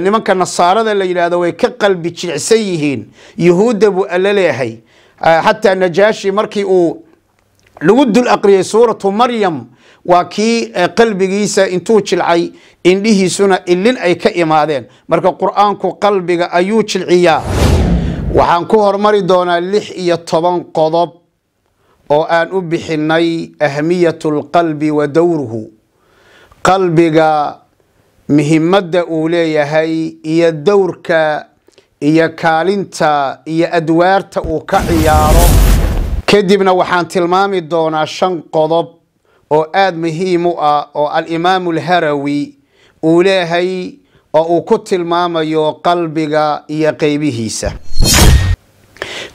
nimanka nasaarada la yidhahdo way ka qalbi jilicsan yihiin yuhuudda buu alla leeyahay xataa najaashi markii uu lagu dul aqriyay suuratu maryam waa kii qalbigiisa intuu jilcay indhihiisuna ilin ay ka imaadeen marka qur-aanku qalbiga ayuu jilciyaa waxaan ku hormari doonaa lix iyo toban qodob oo aan u bixinay ahmiyatu lqalbi wa dowruhu qalbiga muhimadda uu leeyahay iyo dowrka iyo kaalinta iyo adwaarta uu ka ciyaaro kadibna waxaan tilmaami doonaa shan qodob oo aada muhiim u ah oo alimaamu alharawi uu leeyahay oo uu ku tilmaamayo qalbiga iyo qaybihiisa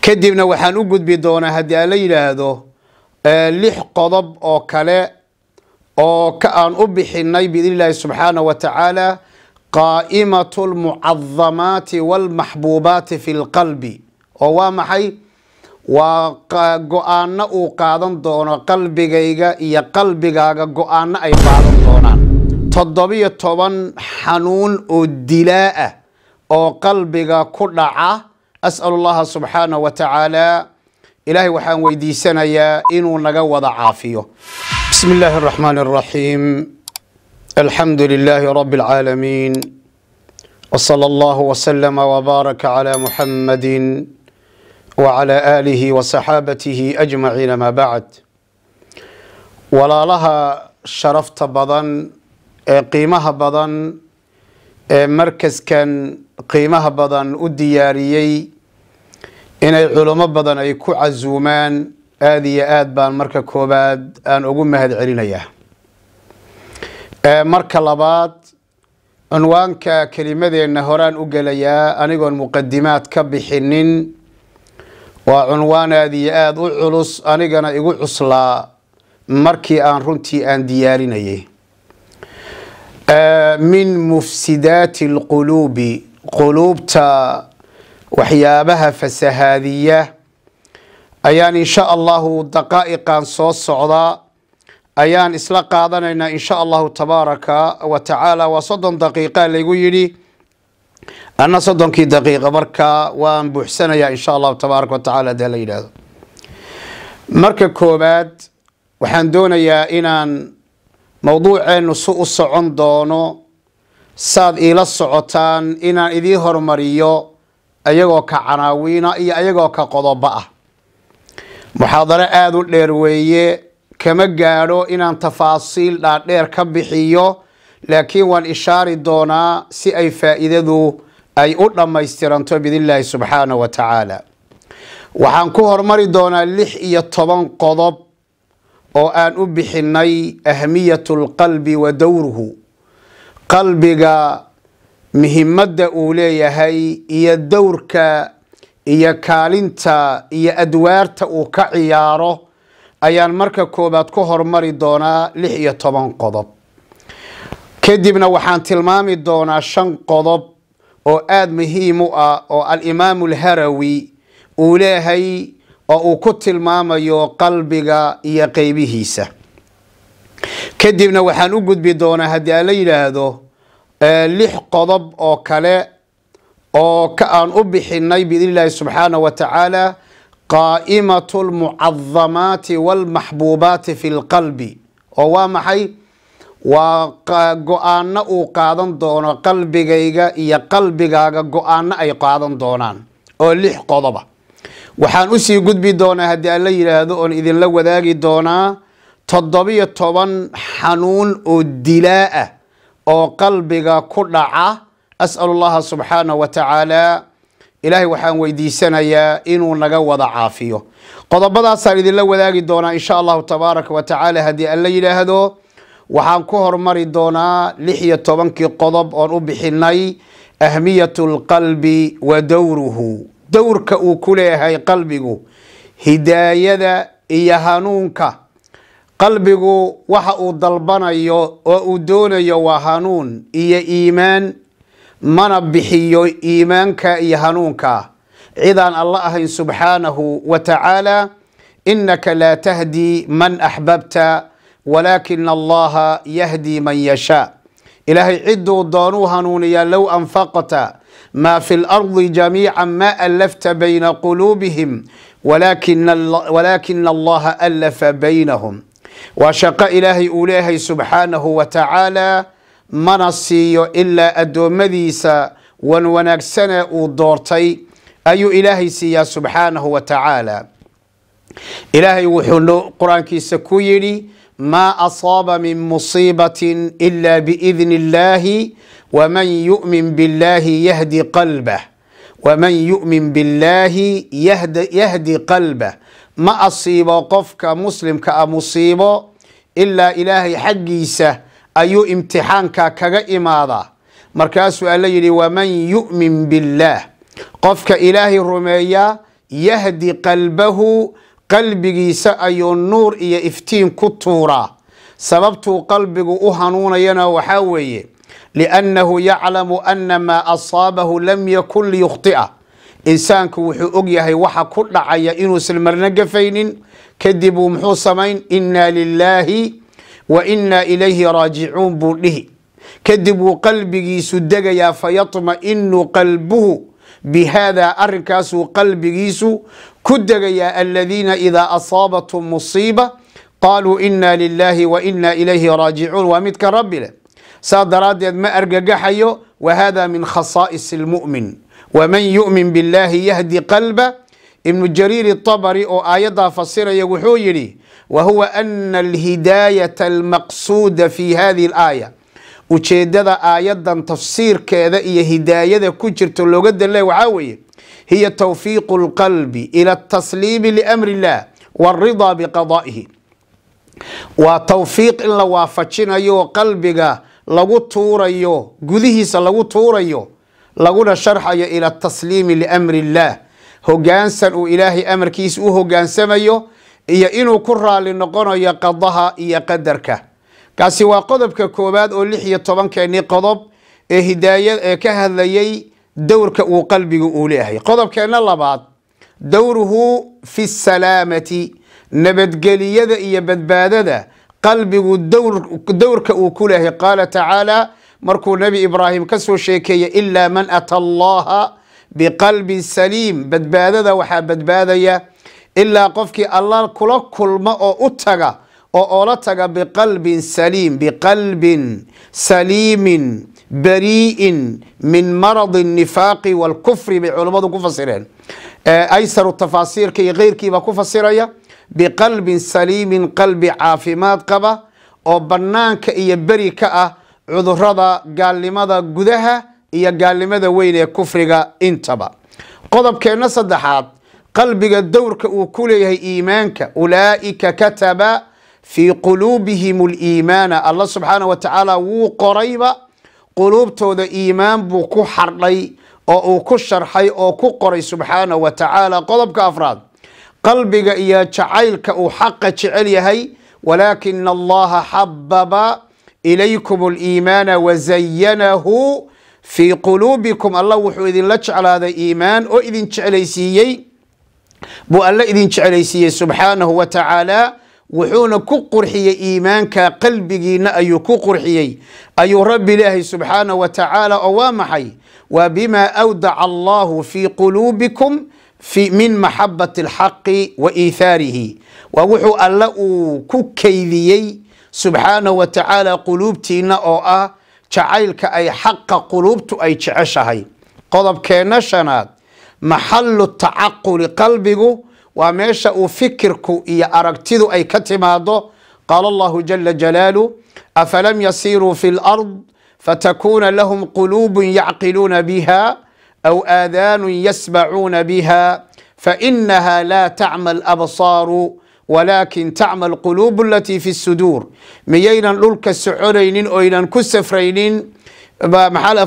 kadibna waxaan u gudbi doonaa haddii aan la yidhaahdo eh, lix qodob oo kale oo ka aan u bixinay biidn illaahi subxaana wa tacaala qaa'imatu lmucadamaati walmaxbuubaati fi lqalbi oo waa maxay waa go-aanno uu qaadan doono qalbigayga iyo qalbigaaga go-aanno ay qaadan doonaan toddobiyo toban xanuun oo dilaa ah oo qalbiga ku dhaca asalu llaha subxaana wa tacaala ilaahay waxaan weydiisanayaa inuu naga wada caafiyo بسم الله الرحمن الرحيم الحمد لله رب العالمين وصلى الله وسلم وبارك على محمد وعلى آله وصحابته أجمعين ما بعد ولا لها شرفت بضن قيمها بضن مركز كان قيمها بضن ودياريي إن علماء بضن أي كعزومان aada iyo aad baan marka koobaad aan ugu mahad celinayaa marka labaad cunwaanka kelimadeenna horaan u gelayaa anigoon muqadimaad ka bixinin waa cunwaan aada iyo aada u culus anigana igu cuslaa markii aan runtii aan diyaarinayay min mufsidaati alquluubi quluubta waxyaabaha fasahaadiya ayaan insha allahu daqaa'iqan soo socdaa ayaan isla qaadanaynaa insha allahu tabaaraka wa tacaala waa soddon daqiiqa laygu yidhi anna soddonkii daqiiqa markaa waan buuxsanayaa insha allahu tabaaraka wa tacala hadii la yidhaahdo marka koowaad waxaan doonayaa inaan mowduuceennu si u socon doono saad iila socotaan inaan idii hormariyo ayagoo ka canaawiina iyo iyagoo ka qodoba ah muxaadaro aada u dheer weeye kama gaadho inaan tafaasiil dhaadheer ka bixiyo laakiin waan ishaari doonaa si ay faa'iidadu ay u dhammaystiranto biidnillaahi subxaana wa tacaala waxaan ku hormari doonaa lix iyo toban qodob oo aan u bixinay ahmiyatu lqalbi wa dowruhu qalbiga muhimadda uu leeyahay iyo dowrka iyo kaalinta iyo adwaarta uu ka ciyaaro ayaan marka koobaad ku hormari doonaa lix iyo toban qodob kadibna waxaan tilmaami doonaa shan qodob oo aada muhiim u ah oo alimaamu alharawi uu leehay oo uu ku tilmaamayo qalbiga iyo qeybihiisa kadibna waxaan u gudbi doonaa haddii aan la yidhaahdo eh, lix qodob oo kale oo ka aan u bixinay biidni illaahi subxaana wa tacaala qaa'imatu lmucadamaati walmaxbuubaati fi lqalbi oo waa maxay waa go-aanno uu qaadan doono qalbigayga iyo qalbigaaga go-aanno ay qaadan doonaan oo lix qodoba waxaan usii gudbi doonaa haddii aan la yidhaahdo oon idinla wadaagi doonaa toddobiyo toban xanuun oo dilaa ah oo qalbiga ku dhaca asal allaha subxaanah wa tacaala ilaahay waxaan weydiisanayaa inuu naga wada caafiyo qodobadaasaan idinla wadaagi doonaa insha allahu tabaaraka wa tacaala haddii aan la yidhaahdo waxaan ku hormari doonaa lix iyo tobankii qodob oon u bixinay ahmiyatu lqalbi wa dowruhu dowrka uu ku leeyahay qalbigu hidaayada iyo hanuunka qalbigu waxa uu dalbanayo oo uu doonayo waa hanuun iyo iimaan mana bixiyo iimaanka iyo hanuunka cidaan alla ahayn subxaanahu wa tacaala innaka laa tahdii man axbabta walaakina allaha yahdii man yashaa ilaahay cidduu doonuu hanuuniyaa low anfaqta maa fi lardi jamiica maa allafta bayna quluubihim walaakina allaha allafa baynahum waa shaqo ilaahay uu leeyahay subxaanahu wa tacaala mana siiyo ilaa addoommadiisa wan wanaagsane uu doortay ayuu ilaahay siiyaa subxaanahu wa tacaala ilaahay wuxuu qur-aankiisa ku yidhi maa asaaba min musiibatin ilaa biidni illaahi waman yu'min billaahi yahdi qalbah waman yu'min billaahi yahdi qalbah ma asiibo qofka muslimka ah musiibo ilaa ilaahay xaggiisa ayuu imtixaanka kaga imaadaa markaasuu alla yidhi waman yu'min billaah qofka ilaahay rumeeyaa yahdi qalbahu qalbigiisa ayuu nuur iyo iftiin ku tuuraa sababtuu qalbigu u hanuunayana waxaa weeye liannahu yaclamu anna maa asaabahu lam yakun liyukhti'a insaanku wuxuu og yahay waxa ku dhacaya inuusan marna gafaynin kadibuu muxuu samayn inna lilaahi wa innaa ilayhi raajicuun buu dhihi kadib wuu qalbigiisu degayaa fayatma'inu qalbuhu bihaadaa arrinkaasuu qalbigiisu ku degayaa aladiina idaa asaabathum musiiba qaaluu innaa lilaahi wa innaa ilayhi raajicuun waa midka rabbi leh saa daraaddeed ma argagaxayo wa hada min khasaa'is almu'min waman yu'min billaahi yahdi qalba ibnu jariir طabari oo aayaddaa fasiraya wuxuu yidhi wa huwa ana alhidaayata almaqsuuda fi hadihi alaaya ujeeddada aayaddan tafsiirkeeda iyo hidaayada ku jirto looga le waxaa weeye hiya tawfiiqu اlqalbi ila atasliimi liamri اllah wاridaa biqadaa'ihi waa tawfiiq in la waafajinayo oo qalbiga lagu tuurayo gudihiisa lagu tuurayo laguna sharxayo ila atasliimi liamri اllah hogaansan uu ilaahay amarkiisa u hogaansamayo iyo inuu ku raali noqonayo qadaha iyo qadarka kaasi waa qodobka koowaad oo lix iyo tobankeennii qodob ee hidaayad ee ka hadlayay dowrka uu qalbigu uu leeyahay qodobkeenna labaad dowruhu fi salaamati nabadgeliyada iyo badbaadada qalbigu dowrka uu ku leeyahay qaala tacaala markuu nebi ibraahim ka soo sheekeeyey ilaa man ata allaha biqalbin saliim badbaadada waxaa badbaadaya ilaa qofkii alla kula kulma oo u taga oo oola taga biqalbin saliim biqalbin saliimin barii'in min maradi الnifaaqi wاlkufri bay culummadu ku fasireen aysaru tafaasiirka iyo keyrkiibaa ku fasiraya biqalbin saliimin qalbi caafimaad qaba oo bannaanka iyo beri ah cudurada gaalnimada gudaha iyo gaalnimada weyn ee kufriga intaba qodobkeenna saddexaad qalbiga dowrka uu ku leeyahay iimaanka ulaa'ika kataba fii quluubihim aliimaana allah subxaana wa tacaala wuu qorayba quluubtooda iimaan buu ku xardhay oo uu ku sharxay oo ku qoray subxaana wa tacaala qodobka afraad qalbiga iyo jacaylka uu xaqa jecel yahay walaakina allaha xababa ilaykum aliimaana zayanahu fii quluubikum alla wuxuu idinla jeclaaday iimaan oo idin jeclaysiiyey buu alla idin jeclaysiiyey subxaanahu wa tacaala wuxuuna ku qurxiyey iimaanka qalbigiina ayuu ku qurxiyey ayuu rabbi ilaahay subxaanahu wa tacaala oo waa maxay waa bimaa awdaca allahu fii quluubikum min maxabati alxaqi wa iithaarihi waa wuxuu alla uu ku kaydiyey subxaanahu wa tacaala quluubtiina oo ah جعيلك أي حق قلوبت أي جعشهي قضب كينشانات محل التعقل قلبك وماشا فكرك إيا أرقتذ أي كتماده قال الله جل جلاله أفلم يسيروا في الأرض فتكون لهم قلوب يعقلون بها أو آذان يسمعون بها فإنها لا تعمل أبصاره walaakin tacmal quluubu alatii fi suduur miyaynan dhulka soconaynin oynan ku safraynin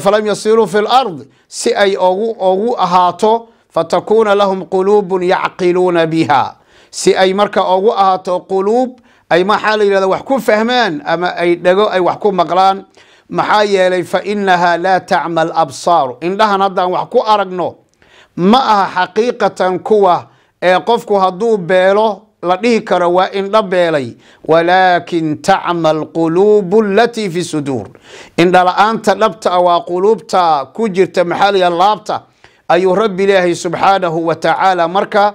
falam yasiruu fi lard si ay ogu ahaato fatakuuna lahum quluubun yacqiluuna biha si ay marka ogu ahaato quluub ay maxaa la yihahda wax ku fahmaan ama ay dhego ay wax ku maqlaan maxaa yeelay fainaha laa tacma absaaru indhahan haddaan wax ku aragno ma aha xaqiiqatan kuwa ee qofku hadduu beelo la dhihi karo waa indho beelay walaakin tacma alquluubu alatii fi suduur indhala-aanta dhabta ah waa quluubta ku jirta maxaaliya laabta ayuu rabbi ilaahay subxaanahu wa tacaala marka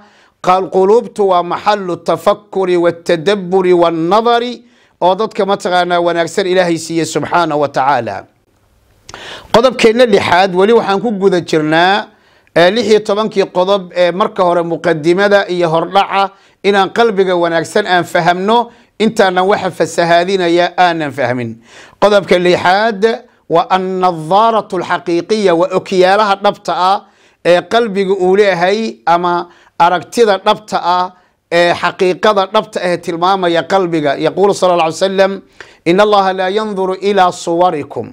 quluubtu waa maxalu tafakuri waاtadaburi waannadari oo dadka mataqaanaa wanaagsan ilaahay siiye subxaanah wa tacaala qodobkeenna lixaad weli waxaan ku guda jirnaa lix iyo tobankii qodob ee marka hore muqadimada iyo hordhaca inaan qalbiga wanaagsan aan fahamno intaanan waxa fasahaadinaya aanan fahmin qodobka lixaad waa annadaaratu alxaqiiqiya waa okiyaalaha dhabta ah ee qalbiga uu leeyahay ama aragtida dhabta ah ee xaqiiqada dhabta ah ee tilmaamaya qalbiga yaquulu sala lla wasalam in allaha laa yanduru ilaa suwarikum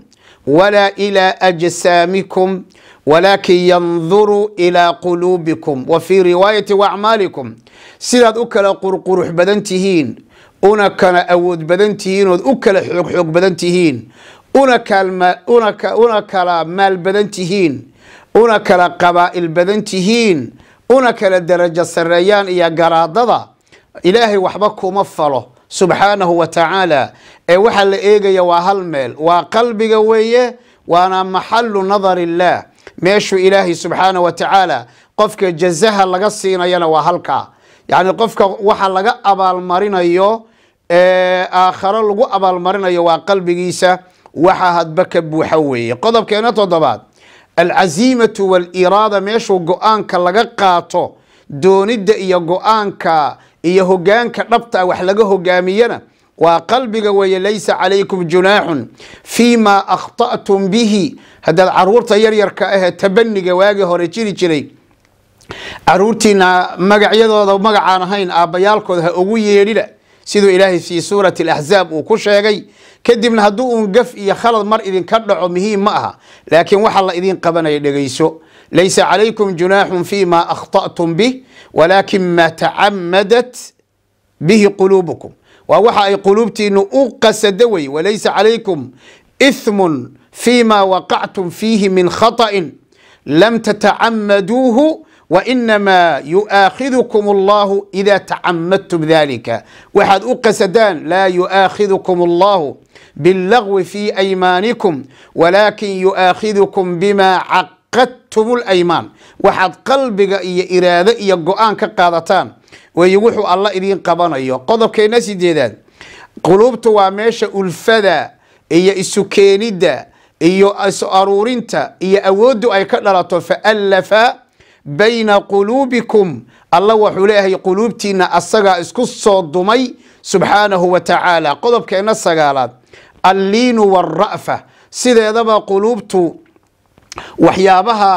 walaa ilaa ajsaamikum walaakin yanduruu ilaa quluubikum wa fii riwaayati wacmaalikum sidaad u kala qurqurux badan tihiin una kala awood badan tihiin ood u kala xoogxoog badan tihiin una una kala maal badan tihiin una kala qabaa'il badan tihiin una kala darajo sarreeyaan iyo garaadada ilaahay waxba kuma falo subxaanahu wa tacaala ee waxaa la eegaya waa hal meel waa qalbiga weeye waana maxalu nadar illaah meeshu ilaahay subxaanahu wa tacaala qofka jazaha laga siinayana waa halkaa yacni qofka waxa laga abaalmarinayo aakharo lagu abaalmarinayo waa qalbigiisa waxa hadba ka buuxa weeye qodobkeena toddobaad alcaziimatu waaliiraada meeshuu go-aanka laga qaato doonidda iyo go-aanka iyo hogaanka dhabta wax laga hogaamiyana waa qalbiga weeye laysa calaykum junaaxun fii maa akhta'tum bihi haddaad caruurta yaryarka ahee tabaniga waagii hore jiri jiray caruurtiina magacyadooda magacaan ahayn aabbayaalkooda ha ugu yeedhina siduu ilaahay fii suurati alaxzaab uu ku sheegay kadibna hadduu uun gaf iyo khalad mar idinka dhaco muhiim ma aha laakiin waxaa la idin qabanaya dhegeyso laysa calaykum junaaxun fii maa akhta'tum bih ولكن ما تعمدت به قلوبكم ووحى أي قلوبتي أن أوقس وليس عليكم إثم فيما وقعتم فيه من خطأ لم تتعمدوه وإنما يؤاخذكم الله إذا تعمدتم ذلك واحد أقسدان لا يؤاخذكم الله باللغو في أيمانكم ولكن يؤاخذكم بما عق taktubul aymaan waxaad qalbiga iyo iraado iyo go-aan ka qaadataan weeye wuxuu alla idiin qabanayo qodobkeenna sideedaad quluubtu waa meesha ulfada iyo isu keenidda iyo isu aruurinta iyo awooddu ay ka dhalato fa faallafa bayna quluubikum alla wuxuu leeyahay quluubtiinna asagaa isku soo dumay subxaanahu wa tacaala qodobkeenna sagaalaad alliinu walrafa sideedaba quluubtu waxyaabaha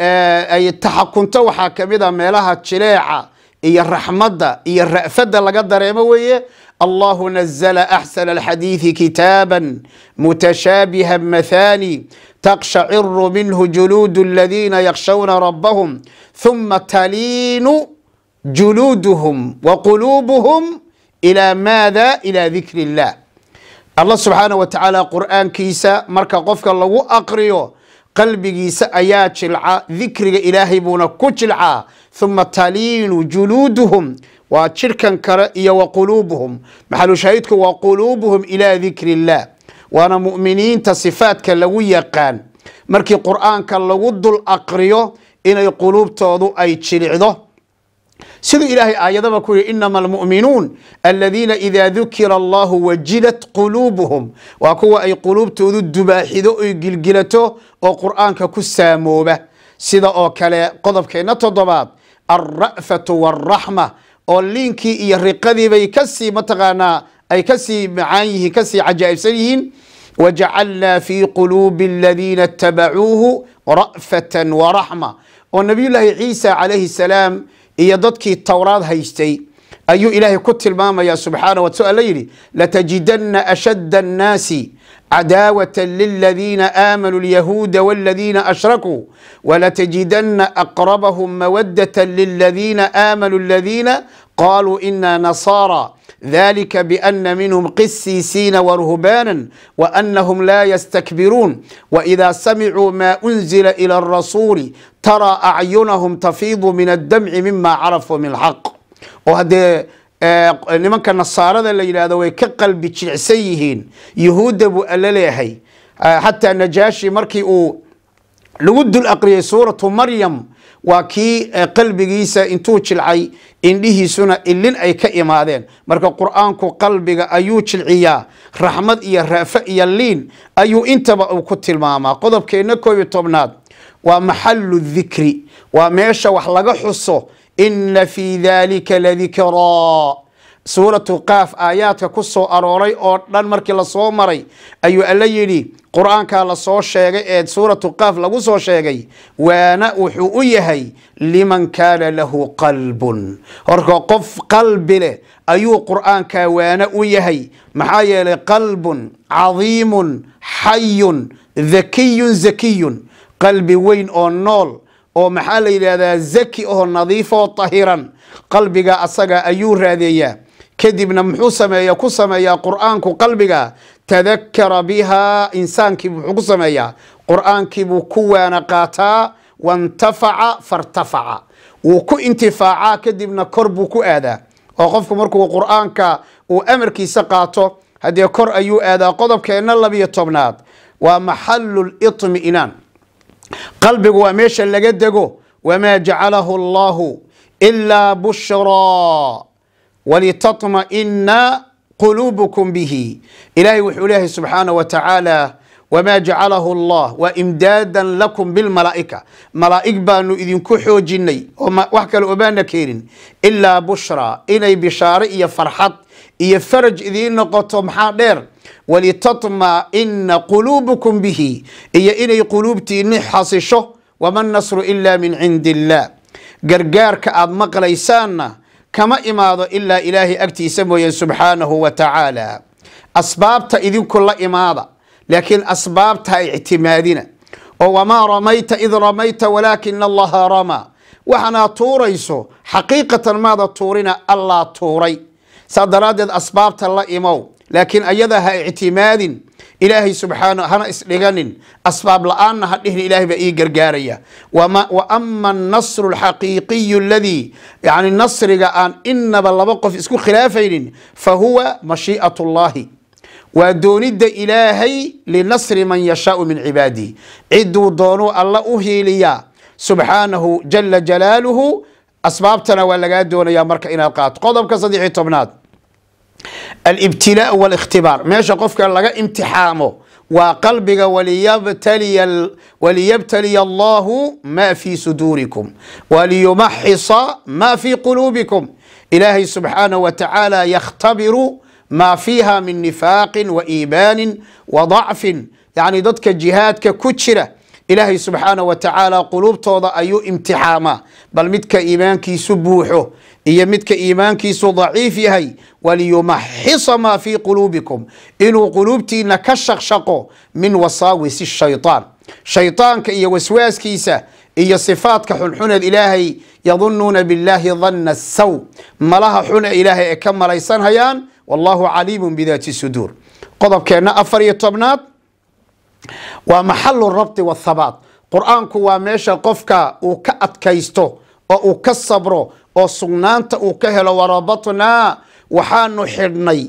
eh, ay taxakunto waxaa ka mid a ah meelaha jileeca iyo raxmadda iyo ra'fadda laga dareemo weeye allahu nazla axsana alxadiidi kitaaba mutashaabiha mathani taqshaciru minhu juluudu aladiina yakshawna rabbahum huma taliinu juluuduhum waquluubuhum ilaa maada ilaa dikri illah allah subxaanah wa tacaala qur'aankiisa marka qofka lagu aqriyo qalbigiisa ayaa jilca dikriga ilaahay buuna ku jilcaa huma taliinu juluuduhum waa jirhkan kale iyo wa quluubuhum maxalushaahidku waa quluubuhum ilaa dikri illaah waana mu'miniinta sifaatka lagu yaqaan markii qur'aanka lagu dul aqriyo inay quluubtoodu ay jilicdo siduu ilaahay aayadaba ku yidhi inama almu'minuun aladiina idaa dukira allahu wajilat quluubuhum waa kuwa ay quluubtoodu dubaaxido oy gilgilato oo qur'aanka ku saamooba sida oo kale qodobkeenna toddobaad alra'fatu waalraxma oo liinkii iyo riqadiibay kasii mataqaanaa ay kasii macaan yihiin kasii cajaa'ibsan yihiin wajacalnaa fii quluubi aladiina itabacuuhu ra'fatan waraxma oo nabiyullaahi ciisa calayhi salaam إيا دوتكي التوراة هايستي أيو إلهي كت الماما يا سبحانه وتعالى ليلي لتجدن أشد الناس عداوة للذين آمنوا اليهود والذين أشركوا ولتجدن أقربهم مودة للذين آمنوا الذين قالوا إنا نصارى ذلك بأن منهم قسيسين ورهبانا وأنهم لا يستكبرون وإذا سمعوا ما أنزل إلى الرسول taraa acyunahum tafiidu min addamci mima carafuu min alxaq oo haddee eh, nimanka nasaarada la yidhaahdo way ka qalbi jilicsan yihiin yuhuudda buu alla leeyahay xataa eh, najaashi markii uu lagu dul aqriyay suuratu maryam waa kii eh, qalbigiisa intuu jilcay indhihiisuna ilin ay ka imaadeen marka qur-aanku qalbiga ayuu jilciyaa raxmad iyo raafa iyo liin ayuu intaba uu ku tilmaamaa qodobkeenna koob iyo tobnaad waa maxalu dikri waa meesha wax laga xuso ina fii daalika dikraa suuratu qaaf aayaadka ku soo arooray oo dhan markii lasoo maray ayuu alla yidhi qur-aankaa lasoo sheegay ee suuratu qaaf lagu soo sheegay waana wuxuu u yahay liman kaana lahu qalbun horka qof qalbi leh ayuu qur'aankaa waana u yahay maxaa yeelay qalbun cadiimun xayun dakiyun zakiyun qalbi weyn oo nool oo maxaa la yidhaahdaa zaki oo nadiif nadiifoo tahiran qalbiga asaga ayuu raadeeyaa kadibna muxuu sameeya ku sameeyaa qur-aanku qalbiga tadakara bihaa insaankii muxuu ku sameeyaa aankiibuu ku waana qaataa wantafaca fartafaca wuu ku intifaacaa kadibna kor buu ku aadaa oo qofku markuu qur-aanka uu amarkiisa qaato haddee kor ayuu aadaa qodobkeenna labiyo tobnaad waa maxalu litmi'naan قلبك وميش اللي قدقه وما جعله الله إلا بشرا ولتطمئن قلوبكم به إلهي وحوله سبحانه وتعالى وما جعله الله وإمدادا لكم بالملائكة ملائكة بانو إذن كحو جني وما وحكا لأبانا كيرين إلا بشرا إلي بشارئ يفرحط iyo faraj idiin noqoto maxaa dheer walitatma'ina quluubukum bihi iyo inay quluubtiinni xasisho wama nasru ilaa min cindi illaah gargaarka aad maqlaysaanna kama imaado ilaa ilaahay agtiisa mooye subxaanahu wa tacaala asbaabta idinku la imaada laakiin asbaabta ha ictimaadina oo wamaa ramayta id ramayta walaakina allaha ramaa waxanaad tuurayso xaqiiqatan maada tuurina allaa tuuray saa daraaddeed asbaabta la imow laakiin ayada ha ictimaadin ilaahay subxaana hana isdhiganin asbaab la-aanna ha dhihin ilaahay baa ii gargaaraya wa ama anasru alxaqiiqiyu aladii yani nasriga aan inaba laba qof isku khilaafaynin fa huwa mashii'at اllahi waa doonidda ilaahay linasri man yashaau min cibaadihi cidduu doonuu alla u hiiliyaa subxaanahu jala jalaaluhu asbaabtana waa lagaa doonayaa marka inaad qaato qodobka saddexiyo tobnaad alibtilaa walikhtibaar meesha qofka laga imtixaamo waa qalbiga waliyabtaliya allahu maa fii suduurikum waliyumaxisa maa fii quluubikum ilaahay subxaanaه wa tacaala yakhtabiru maa fiiha min nifaaqin waiibaani wadacfin yani dadka jihaadka ku jira ilaahay subxaana wa tacaala quluubtooda ayuu imtixaamaa bal midka iimaankiisu buuxo iyo midka iimaankiisu daciif yahay waliyumaxisa maa fii quluubikum inuu quluubtiina ka shaqshaqo min wasaawisi shaytaan shaydaanka iyo waswaaskiisa iyo sifaadka xunxuneed ilaahay yadunnuuna billaahi danna sow malaha xune ilaahay ay ka malaysanhayaan wallaahu caliimun bidaati suduur qodobkeenna afar iyo tobnaad waa maxalu rabti wathabaat qur-aanku waa meesha qofka uu ka adkaysto oo uu ka sabro oo sugnaanta uu ka helo warabatnaa waxaanu xidhnay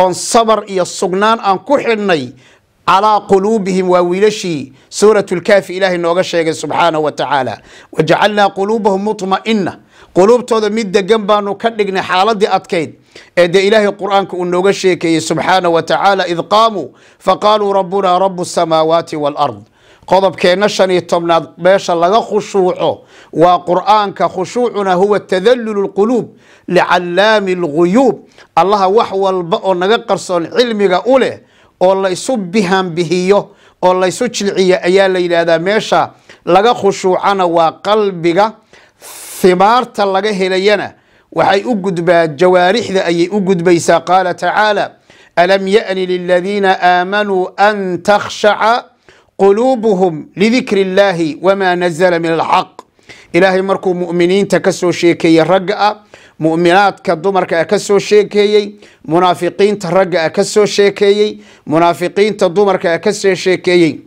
oon sabar iyo sugnaan aan ku xidhnay calaa quluubihim waa wiilashii suurat lkaafi ilaahay nooga sheegay subxaanah wa tacaala wajacalnaa quluubahum mutma'ina quluubtooda mid degan baanu ka dhignay xaaladii adkayd ee dee ilaahay qur-aanka uu nooga sheekeeyey subxaana wa tacaala id qaamuu faqaaluu rabbunaa rabu samaawaati waalard qodobkeenna shan iyo tobnaad meesha laga khushuuco waa qur-aanka khushuucuna huwa tadallulu lquluub licallaami alguyuub allaha wax walba oo naga qarsoon cilmiga u leh oo laysu bihan bihiyo oo laysu jilciyo ayaa la yidhaahdaa meesha laga khushuucana waa qalbiga himaarta laga helayana waxay u gudbaa jawaarixda ayay u gudbaysaa qaala tacaala alam ya'ni liladiina aamanuu an takhshaca quluubuhum lidikri illaahi wamaa nazala min alxaq ilaahay markuu mu'miniinta ka soo sheekeeyey ragga ah mu'minaadka dumarka ah ka soo sheekeeyey munaafiqiinta ragga ah ka soo sheekeeyey munaafiqiinta dumarka ah ka soo sheekeeyey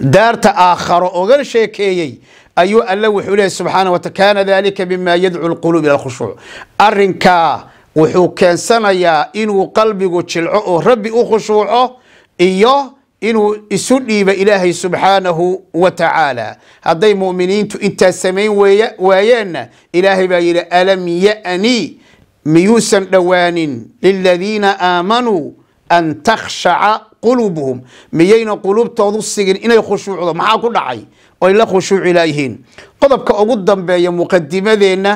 daarta aakharo ogan sheekeeyey ayuu alle wuxuu leeyahy subxaana wa taala kaana dalika bima yadcu lquluub ila lkhushuuc arinkaa wuxuu keensanayaa inuu qalbigu jilco oo rabbi u khushuuco iyo inuu isu dhiiba ilaahay subxaanahu wa tacaala hadday mu'miniintu intaa samayn waayeenna ilaahay baa yidhi alam ya'ni miyuusan dhowaanin liladiina aamanuu an takhshaca quluubuhum miyayna quluubtoodu sigin inay khushuucdo maxaa ku dhacay oy la khushuuci laayihiin qodobka ugu dambeeya muqadimadeenna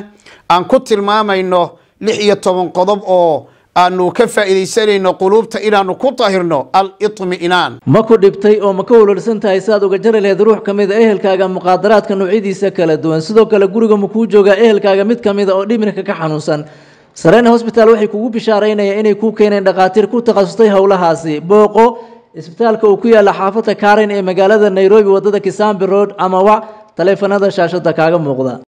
aan ku tilmaamayno lix iyo toban qodob oo aanu ka faa'iidaysanayno quluubta inaanu ku tahirno al-itmi'naan ma ku dhibtay oo ma ka walolsan tahay saaad uga jari laheyd ruux ka mid a ah ehelkaaga muqaadaraadka noocyadiisa kala duwan sidoo kale guriga ma kuu joogaa ehelkaaga mid ka mida ah oo dhimirka ka xanuunsan sarena hosbitaal waxay kugu bishaaraynayaa inay kuu keeneen dhakhaatiir ku takhasustay howlahaasi booqo isbitaalka uu ku yaalla xaafadda karen ee magaalada nairobi waddada kisambi road ama wa taleefanada shaashadda kaaga muuqda